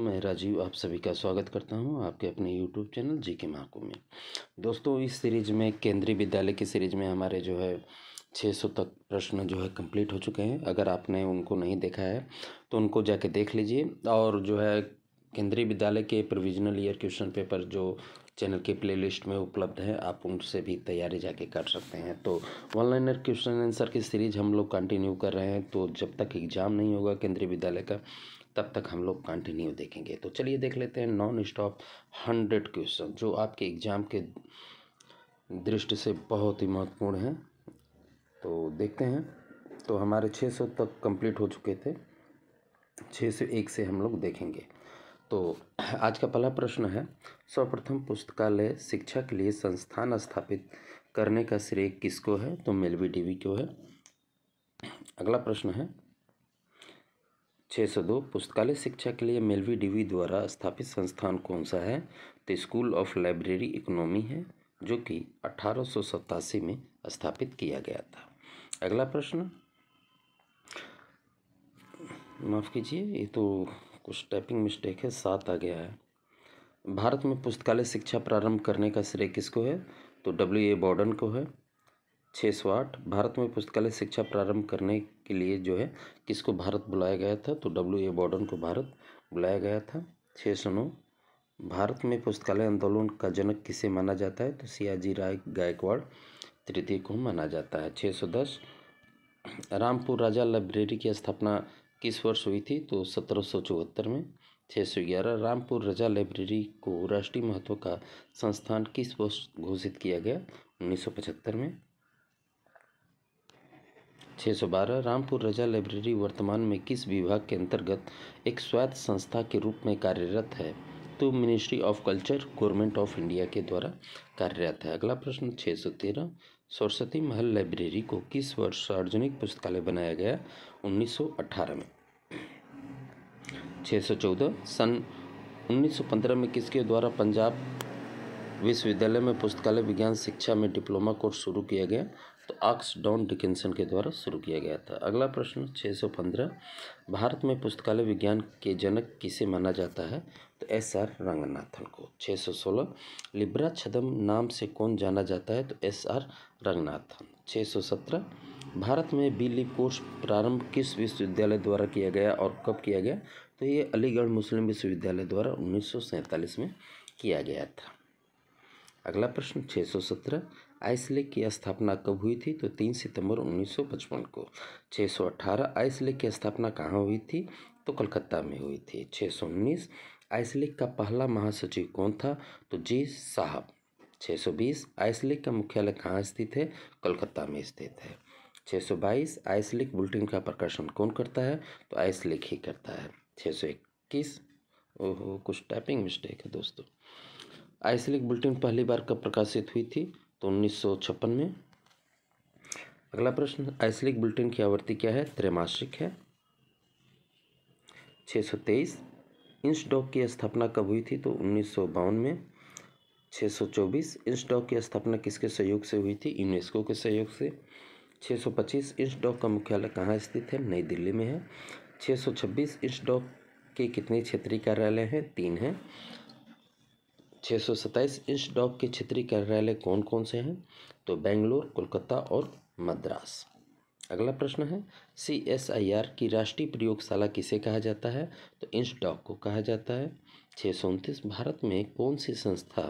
मैं राजीव आप सभी का स्वागत करता हूं आपके अपने यूट्यूब चैनल जी के महाकू में दोस्तों इस सीरीज में केंद्रीय विद्यालय की सीरीज में हमारे जो है 600 तक प्रश्न जो है कंप्लीट हो चुके हैं अगर आपने उनको नहीं देखा है तो उनको जाके देख लीजिए और जो है केंद्रीय विद्यालय के प्रोविजनल ईयर क्वेश्चन पेपर जो चैनल के प्लेलिस्ट में उपलब्ध है आप उनसे भी तैयारी जाके कर सकते हैं तो ऑनलाइन क्वेश्चन आंसर की सीरीज हम लोग कंटिन्यू कर रहे हैं तो जब तक एग्ज़ाम नहीं होगा केंद्रीय विद्यालय का तब तक हम लोग कंटिन्यू देखेंगे तो चलिए देख लेते हैं नॉन स्टॉप हंड्रेड क्वेश्चन जो आपके एग्ज़ाम के दृष्टि से बहुत ही महत्वपूर्ण हैं तो देखते हैं तो हमारे 600 तक कंप्लीट हो चुके थे छः से एक से हम लोग देखेंगे तो आज का पहला प्रश्न है सर्वप्रथम पुस्तकालय शिक्षा के लिए संस्थान स्थापित करने का श्रेय किसको है तो मेलवी डीवी को है अगला प्रश्न है छः सौ दो पुस्तकालय शिक्षा के लिए मेलवी डीवी द्वारा स्थापित संस्थान कौन सा है तो स्कूल ऑफ लाइब्रेरी इकोनॉमी है जो कि अठारह में स्थापित किया गया था अगला प्रश्न माफ़ कीजिए ये तो कुछ टाइपिंग मिस्टेक है सात आ गया है भारत में पुस्तकालय शिक्षा प्रारंभ करने का श्रेय किसको है तो डब्ल्यू ए बॉर्डन को है छः सौ आठ भारत में पुस्तकालय शिक्षा प्रारंभ करने के लिए जो है किसको भारत बुलाया गया था तो डब्ल्यू ए बॉर्डन को भारत बुलाया गया था छः सौ नौ भारत में पुस्तकालय आंदोलन का जनक किसे माना जाता है तो सियाजी राय गायकवाड़ तृतीय को माना जाता है छः सौ दस रामपुर राजा लाइब्रेरी की स्थापना किस वर्ष हुई थी तो सत्रह सौ चौहत्तर में छः सौ ग्यारह रामपुर रजा लाइब्रेरी को राष्ट्रीय महत्व का संस्थान किस वर्ष घोषित किया गया उन्नीस सौ पचहत्तर में 612 सौ बारह रामपुर रजा लाइब्रेरी वर्तमान में किस विभाग के अंतर्गत एक स्वायत्त संस्था के रूप में कार्यरत है तो ministry of culture government of India के द्वारा कार्यरत है अगला प्रश्न 613 सौ तेरह सरस्वती महल लाइब्रेरी को किस वर्ष सार्वजनिक पुस्तकालय बनाया गया 1918 में 614 सन 1915 में किसके द्वारा पंजाब विश्वविद्यालय में पुस्तकालय विज्ञान शिक्षा में डिप्लोमा कोर्स शुरू किया गया तो आक्स डॉन डिकिंसन के द्वारा शुरू किया गया था अगला प्रश्न 615 भारत में पुस्तकालय विज्ञान के जनक किसे माना जाता है तो एस आर रंगनाथन को 616 लिब्रा छदम नाम से कौन जाना जाता है तो एस आर रंगनाथन 617 भारत में बिली कोर्स प्रारंभ किस विश्वविद्यालय द्वारा किया गया और कब किया गया तो ये अलीगढ़ मुस्लिम विश्वविद्यालय द्वारा उन्नीस में किया गया था अगला प्रश्न 617 आइसलेक की स्थापना कब हुई थी तो तीन सितंबर 1955 को 618 आइसलेक की स्थापना कहाँ हुई थी तो कलकत्ता में हुई थी 619 आइसलेक का पहला महासचिव कौन था तो जी साहब 620 आइसलेक का मुख्यालय कहाँ स्थित है कलकत्ता में स्थित है 622 आइसलिक बुलेटिन का प्रकाशन कौन करता है तो आइसलिक ही करता है इक्कीस ओहो कुछ टाइपिंग मिस्टेक है दोस्तों आइसलिक बुलेटिन पहली बार कब प्रकाशित हुई थी तो उन्नीस में अगला प्रश्न आइसलिक बुलेटिन की आवृत्ति क्या है त्रैमासिक है छः सौ तेईस इंच डॉक की स्थापना कब हुई थी तो उन्नीस सौ बावन में छः सौ चौबीस इंच डॉक की स्थापना किसके सहयोग से हुई थी यूनेस्को के सहयोग से छः सौ पच्चीस इंच डॉक का मुख्यालय कहाँ स्थित है नई दिल्ली में है छः सौ छब्बीस इंच डॉक के कितने क्षेत्रीय कार्यालय हैं तीन हैं छः सौ सत्ताईस इस डॉक के क्षेत्रीय कार्यालय कौन कौन से हैं तो बेंगलोर कोलकाता और मद्रास अगला प्रश्न है सी एस आई आर की राष्ट्रीय प्रयोगशाला किसे कहा जाता है तो इंच डॉक को कहा जाता है छः सौ उनतीस भारत में कौन सी संस्था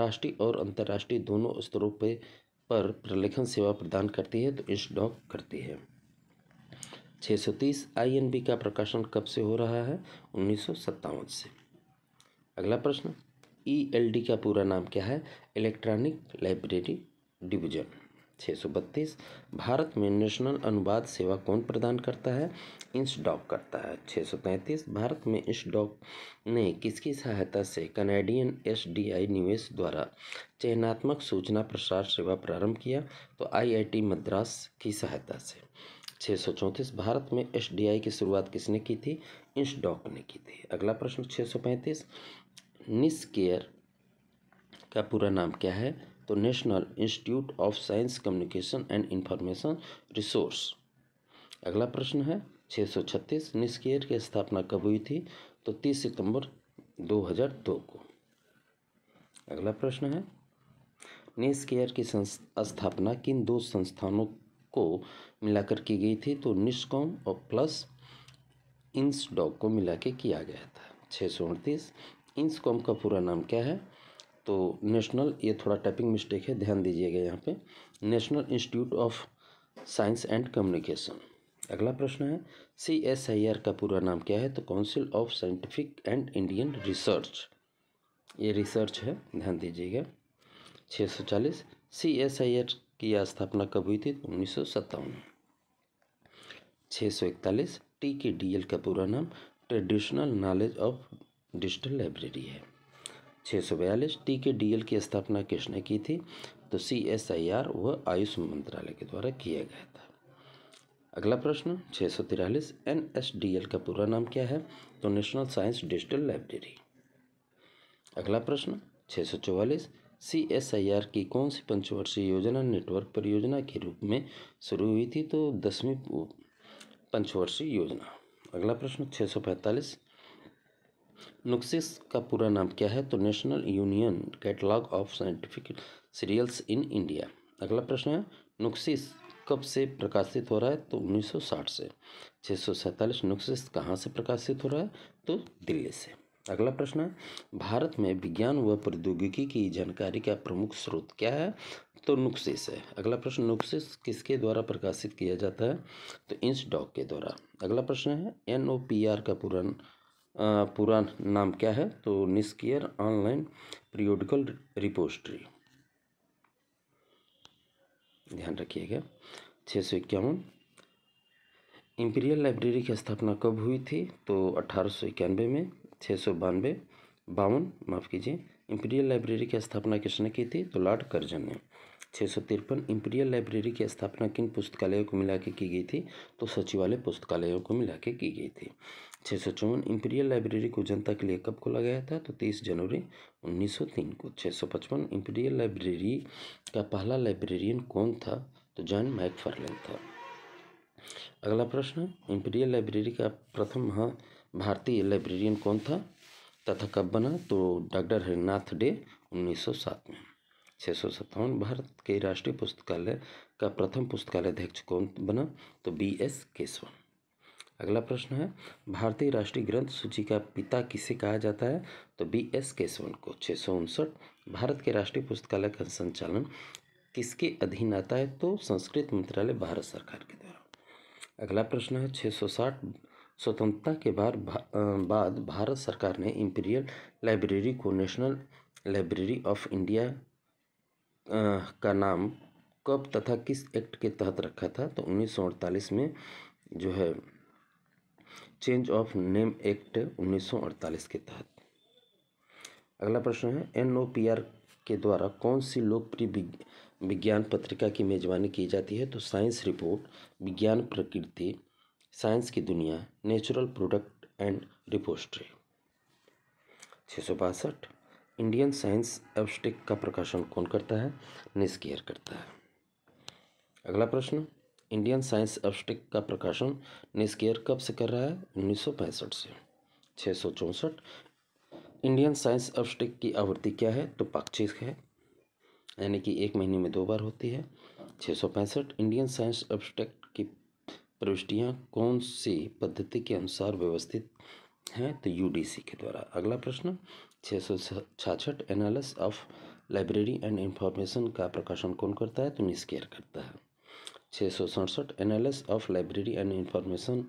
राष्ट्रीय और अंतर्राष्ट्रीय दोनों स्तरों पे पर प्रलेखन सेवा प्रदान करती है तो इंच डॉक करती है छः सौ तीस आई एन बी का प्रकाशन कब से हो रहा है उन्नीस सौ सत्तावन से अगला प्रश्न ई e का पूरा नाम क्या है इलेक्ट्रॉनिक लाइब्रेरी डिवीजन छः सौ बत्तीस भारत में नेशनल अनुवाद सेवा कौन प्रदान करता है इंस्टॉक करता है छः सौ तैंतीस भारत में इंस्टॉक ने किसकी सहायता से कनेडियन एस डी आई निवेश द्वारा चयनात्मक सूचना प्रसार सेवा प्रारंभ किया तो आईआईटी मद्रास की सहायता से छः सौ चौंतीस भारत में एस डी आई की शुरुआत किसने की थी इंसडॉक ने की थी अगला प्रश्न छः सौ पैंतीस केयर का पूरा नाम क्या है तो national institute of science communication and information resource अगला प्रश्न है 636 निस्केयर की स्थापना कब हुई थी तो 30 सितंबर 2002 को अगला प्रश्न है निस्केयर की स्थापना किन दो संस्थानों को मिलाकर की गई थी तो निस्कॉम और प्लस इंसडॉक को मिला के किया गया था छः सौ अड़तीस इंसकॉम का पूरा नाम क्या है तो नेशनल ये थोड़ा टाइपिंग मिस्टेक है ध्यान दीजिएगा यहाँ पे national institute of science and communication अगला प्रश्न है सी एस आई आर का पूरा नाम क्या है तो council of scientific and Indian research ये रिसर्च है ध्यान दीजिएगा छः सौ चालीस सी एस आई आर की स्थापना कब हुई थी तो उन्नीस सौ सत्तावन छः सौ इकतालीस टी के डी एल का पूरा नाम traditional knowledge of digital library है छः सौ बयालीस टी के डी एल की स्थापना किसने की थी तो सी एस आई आर व आयुष मंत्रालय के द्वारा किया गया था अगला प्रश्न छः सौ तिरालीस एन एस डी एल का पूरा नाम क्या है तो नेशनल साइंस डिजिटल लाइब्रेरी अगला प्रश्न छः सौ चौवालीस सी एस आई आर की कौन सी पंचवर्षीय योजना नेटवर्क परियोजना के रूप में शुरू हुई थी तो दसवीं पंचवर्षीय योजना अगला प्रश्न छः सौ पैंतालीस नुकसिस का पूरा नाम क्या है तो national union catalogue of scientific serials in India अगला प्रश्न है नुकसिस कब से प्रकाशित हो रहा है तो 1960 से छः सौ सैंतालीस नुकसिस कहाँ से प्रकाशित हो रहा है तो दिल्ली से अगला प्रश्न है भारत में विज्ञान व प्रौद्योगिकी की जानकारी का प्रमुख स्रोत क्या है तो नुकसिस है अगला प्रश्न नुकसिस किसके द्वारा प्रकाशित किया जाता है तो इंस डॉग के द्वारा अगला प्रश्न है एन का पूरा पूरा नाम क्या है तो निस्कियर ऑनलाइन पीरियोडिकल रिपोस्ट्री ध्यान रखिएगा छः सौ इक्यावन इम्पीरियल लाइब्रेरी की स्थापना कब हुई थी तो अठारह सौ इक्यानवे में छः सौ बानवे बावन माफ़ कीजिए इम्पीरियल लाइब्रेरी की स्थापना किसने की थी तो लॉर्ड कर्जन ने छः सौ तिरपन इम्पीरियल लाइब्रेरी की स्थापना किन पुस्तकालयों को मिला के की गई थी तो सचिवालय पुस्तकालयों को मिला के की गई थी छः सौ चौवन इम्पीरियल लाइब्रेरी को जनता के लिए कब खोला गया था तो तेईस जनवरी 1903 को छः सौ पचपन इम्पीरियल लाइब्रेरी का पहला लाइब्रेरियन कौन था तो जॉन मैकफर्लन था अगला प्रश्न इम्पीरियल लाइब्रेरी का प्रथम महा भारतीय लाइब्रेरियन कौन था तथा कब बना तो डॉक्टर हरिनाथ डे सात में छः सौ सत्तावन भारत के राष्ट्रीय पुस्तकालय का प्रथम पुस्तकालय अध्यक्ष कौन बना तो बी एस केसवन अगला प्रश्न है भारतीय राष्ट्रीय ग्रंथ सूची का पिता किसे कहा जाता है तो बी एस केसवन को छः सौ उनसठ भारत के राष्ट्रीय पुस्तकालय का संचालन किसके अधीन आता है तो संस्कृत मंत्रालय भारत सरकार के द्वारा अगला प्रश्न है छः सौ साठ स्वतंत्रता के बाद भा, बाद भारत सरकार ने इंपीरियल लाइब्रेरी को नेशनल लाइब्रेरी ऑफ इंडिया का नाम कब तथा किस एक्ट के तहत रखा था तो उन्नीस में जो है चेंज ऑफ नेम एक्ट 1948 के तहत अगला प्रश्न है एनओपीआर के द्वारा कौन सी लोकप्रिय विज्ञान पत्रिका की मेजबानी की जाती है तो साइंस रिपोर्ट विज्ञान प्रकृति साइंस की दुनिया नेचुरल प्रोडक्ट एंड रिपोस्ट्री छः सौ बासठ इंडियन साइंस एवस्टिक का प्रकाशन कौन करता है निस्केयर करता है अगला प्रश्न इंडियन साइंस एब्स्टिक का प्रकाशन निस्केयर कब से कर रहा है उन्नीस से छः इंडियन साइंस एब्स्टिक की आवृत्ति क्या है तो पाक्षिक है यानी कि एक महीने में दो बार होती है छः इंडियन साइंस एब्स्टिक की प्रविष्टियाँ कौन सी पद्धति के अनुसार व्यवस्थित हैं तो यूडीसी के द्वारा अगला प्रश्न छः सौ छाछठ annals of library and information का प्रकाशन कौन करता है तो निस्केयर करता है छः सौ सड़सठ annals of library and information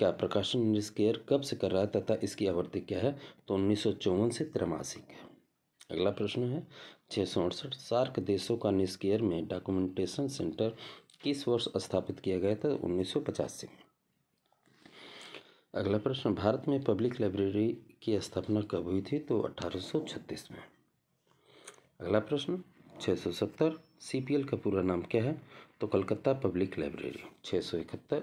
का प्रकाशन इंग्लिश केयर कब से कर रहा है तथा इसकी आवृत्ति क्या है तो उन्नीस से त्रैमासिक है अगला प्रश्न है छः सौ अड़सठ सार्क देशों का निस्केयर में डॉक्यूमेंटेशन सेंटर किस वर्ष स्थापित किया गया था उन्नीस में अगला प्रश्न भारत में पब्लिक लाइब्रेरी की स्थापना कब हुई थी तो छत्तीस में अगला प्रश्न सत्तर सी का पूरा नाम क्या है तो कलकत्ता पब्लिक लाइब्रेरी छः सौ इकहत्तर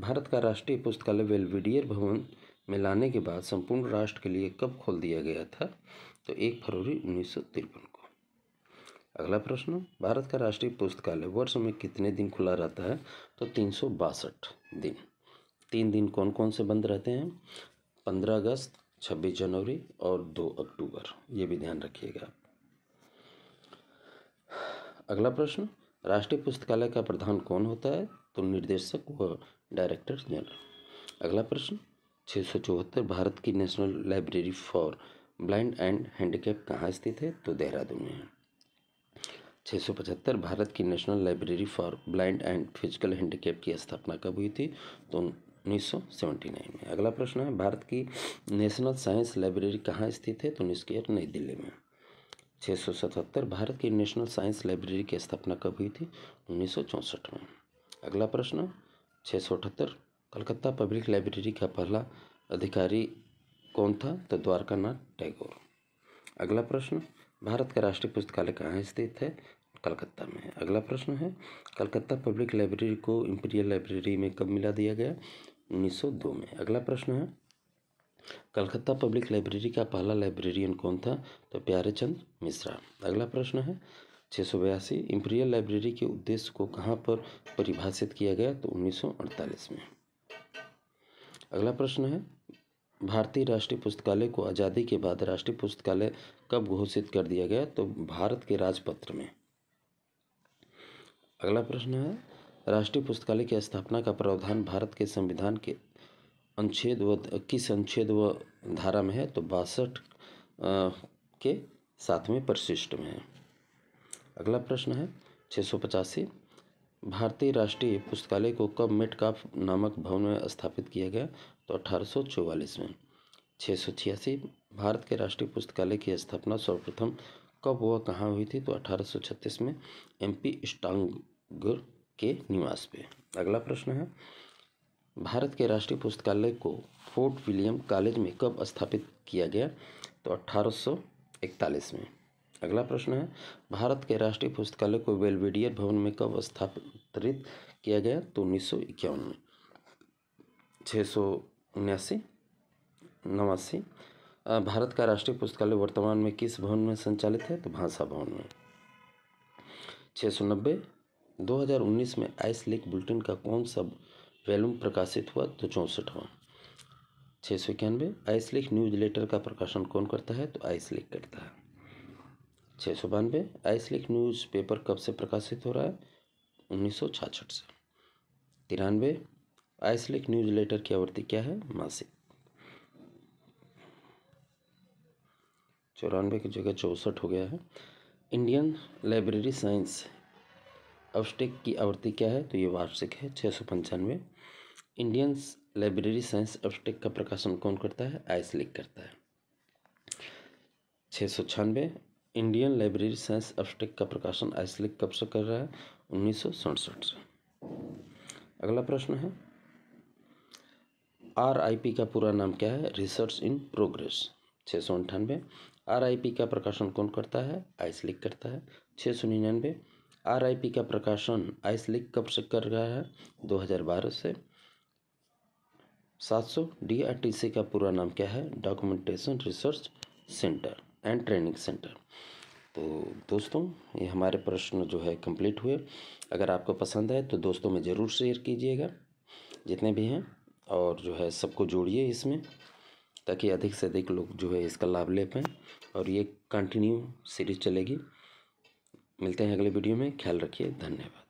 भारत का राष्ट्रीय पुस्तकालय वेलविडियर भवन में लाने के बाद संपूर्ण राष्ट्र के लिए कब खोल दिया गया था तो एक फरवरी उन्नीस को अगला प्रश्न भारत का राष्ट्रीय पुस्तकालय वर्ष में कितने दिन खुला रहता है तो तीन दिन तीन दिन कौन कौन से बंद रहते हैं पंद्रह अगस्त छब्बीस जनवरी और दो अक्टूबर ये भी ध्यान रखिएगा अगला प्रश्न राष्ट्रीय पुस्तकालय का प्रधान कौन होता है तो निर्देशक व डायरेक्टर जनरल अगला प्रश्न छः भारत की national library for blind and handicap कहाँ स्थित है तो देहरादून में है छः भारत की national library for blind and physical handicap की स्थापना कब हुई थी तो 1979 में अगला प्रश्न है भारत की नेशनल साइंस लाइब्रेरी कहाँ स्थित है तो निष्क्रिय नई दिल्ली में 677 भारत की नेशनल साइंस लाइब्रेरी की स्थापना कब हुई थी उन्नीस में अगला प्रश्न छः कलकत्ता पब्लिक लाइब्रेरी का पहला अधिकारी कौन था तो नाथ टैगोर अगला प्रश्न भारत का राष्ट्रीय पुस्तकालय कहाँ स्थित है कलकत्ता में अगला प्रश्न है कलकत्ता पब्लिक लाइब्रेरी को इंपीरियल लाइब्रेरी में कब मिला दिया गया 1902 में अगला प्रश्न है कलकत्ता पब्लिक लाइब्रेरी का पहला लाइब्रेरियन कौन था तो चंद मिश्रा अगला प्रश्न है छः सौ बयासी इम्पीरियल लाइब्रेरी के उद्देश्य को कहाँ पर परिभाषित किया गया तो 1948 में अगला प्रश्न है भारतीय राष्ट्रीय पुस्तकालय को आज़ादी के बाद राष्ट्रीय पुस्तकालय कब घोषित कर दिया गया तो भारत के राजपत्र में अगला प्रश्न है राष्ट्रीय पुस्तकालय की स्थापना का प्रावधान भारत के संविधान के अनुच्छेद व इक्कीस अनुच्छेद व धारा में है तो बासठ के साथ में परिशिष्ट में है अगला प्रश्न है छः सौ पचासी भारतीय राष्ट्रीय पुस्तकालय को कब मेट काफ नामक भवन में स्थापित किया गया तो अठारह में छः सौ छियासी भारत के राष्ट्रीय पुस्तकालय की स्थापना सर्वप्रथम कब व कहाँ हुई थी तो छत्तीस में एमपी स्टांग के निवास पे अगला प्रश्न है भारत के राष्ट्रीय पुस्तकालय को फोर्ट विलियम कॉलेज में कब स्थापित किया गया तो 1841 में अगला प्रश्न है भारत के राष्ट्रीय पुस्तकालय को बेलवेडियर भवन में कब स्थापित किया गया तो उन्नीस सौ इक्यावन में छः सौ उन्यासी नवासी भारत का राष्ट्रीय पुस्तकालय वर्तमान में किस भवन में संचालित है तो भाषा भवन में छः सौ नब्बे दो हज़ार उन्नीस में आइस लेक बुलेटिन का कौन सा वैलूम प्रकाशित हुआ तो चौंसठवा छः सौ इक्यानवे आइसलिक न्यूज लेटर का प्रकाशन कौन करता है तो आइसलिक करता है छः सौ बानवे आइसलिक न्यूज़ पेपर कब से प्रकाशित हो रहा है उन्नीस सौ छाछठ से तिरानवे आइसलिक न्यूज लेटर की आवृत्ति क्या है मासिक चौरानवे की जगह चौंसठ हो गया है इंडियन लाइब्रेरी साइंस अवस्टेक की आवृत्ति क्या है तो ये वार्षिक है छः सौ पंचानवे इंडियन लाइब्रेरी साइंस एब्सटेक का प्रकाशन कौन करता है आइस लिक करता है छः सौ छियानवे इंडियन लाइब्रेरी साइंस एब्सटेक का प्रकाशन आइस लिक कब से कर रहा है उन्नीस सौ से अगला प्रश्न है आरआईपी का पूरा नाम क्या है रिसर्च इन प्रोग्रेस छः सौ अंठानवे पी का प्रकाशन कौन करता है आइस लिक करता है छः सौ निन्यानवे पी का प्रकाशन आइस लिक कब से कर रहा है बारह से सात सौ डी आर टी सी का पूरा नाम क्या है documentation research centre and training centre तो दोस्तों ये हमारे प्रश्न जो है कंप्लीट हुए अगर आपको पसंद आए तो दोस्तों में ज़रूर शेयर कीजिएगा जितने भी हैं और जो है सबको जोड़िए इसमें ताकि अधिक से अधिक लोग जो है इसका लाभ ले पाएँ और ये कंटिन्यू सीरीज चलेगी मिलते हैं अगले वीडियो में ख्याल रखिए धन्यवाद